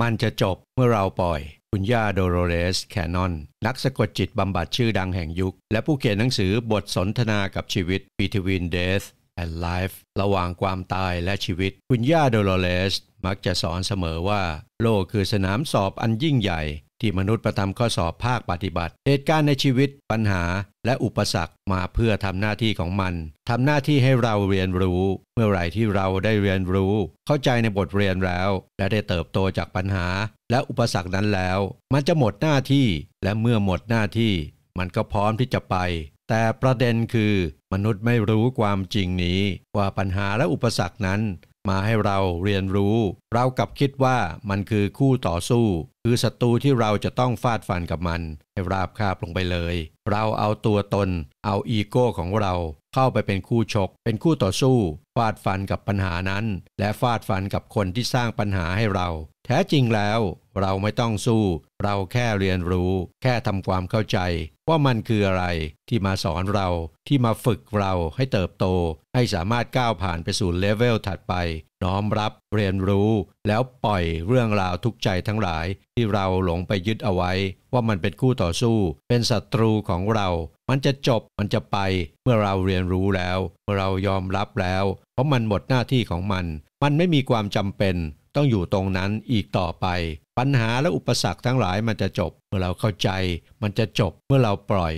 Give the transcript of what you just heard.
มันจะจบเมื่อเราปล่อย คุณย่าโดโรเลสแคนนอน นักสะกดจิตบำบัดชื่อดังแห่งยุค และผู้เขียนหนังสือบทสนทนากับชีวิต Between Death and Life ระหว่างความตายและชีวิต คุณย่าโดโรเลสมักจะสอนเสมอว่า โลกคือสนามสอบอันยิ่งใหญ่ ที่มนุษย์ประทำข้อสอบภาคปฏิบัติเหตุการณ์ใน ชีวิตปัญหาและอุปสรรคมาเพื่อทำหน้าที่ของมันทำหน้าที่ให้เราเรียนรู้ เมื่อไหร่ที่เราได้เรียนรู้ เข้าใจในบทเรียนแล้ว และได้เติบโตจากปัญหา และอุปสรรคนั้นแล้ว มันจะหมดหน้าที่ และเมื่อหมดหน้าที่ มันก็พร้อมที่จะไป แต่ประเด็นคือ มนุษย์ไม่รู้ความจริงนี้ ว่าปัญหาและอุปสรรคนั้นมาให้เราเรียนรู้ เรากับคิดว่ามันคือคู่ต่อสู้ คือศัตรูที่เราจะต้องฟาดฟันกับมัน ให้ราบคาบลงไปเลย เราเอาตัวตน เอาอีโก้ของเราเข้าไปเป็นคู่ชก เป็นคู่ต่อสู้ฟาดฟันกับปัญหานั้น และฟาดฟันกับคนที่สร้างปัญหาให้เรา แท้จริงแล้วเราไม่ต้องสู้ เราแค่เรียนรู้ แค่ทำความเข้าใจ ว่ามันคืออะไรที่มาสอนเราที่มาฝึกเราให้เติบโต ให้สามารถก้าวผ่านไปสู่เลเวลถัดไป น้อมรับเรียนรู้ แล้วปล่อยเรื่องราวทุกใจทั้งหลาย ที่เราหลงไปยึดเอาไว้ว่ามันเป็นคู่ต่อสู้ เป็นศัตรูของเรา มันจะจบมันจะไป เมื่อเราเรียนรู้แล้ว เมื่อเรายอมรับแล้ว เพราะมันหมดหน้าที่ของมัน มันไม่มีความจำเป็นต้องอยู่ตรงนั้นอีกต่อไป ปัญหาและอุปสรรคทั้งหลายมันจะจบ เมื่อเราเข้าใจ มันจะจบเมื่อเราปล่อย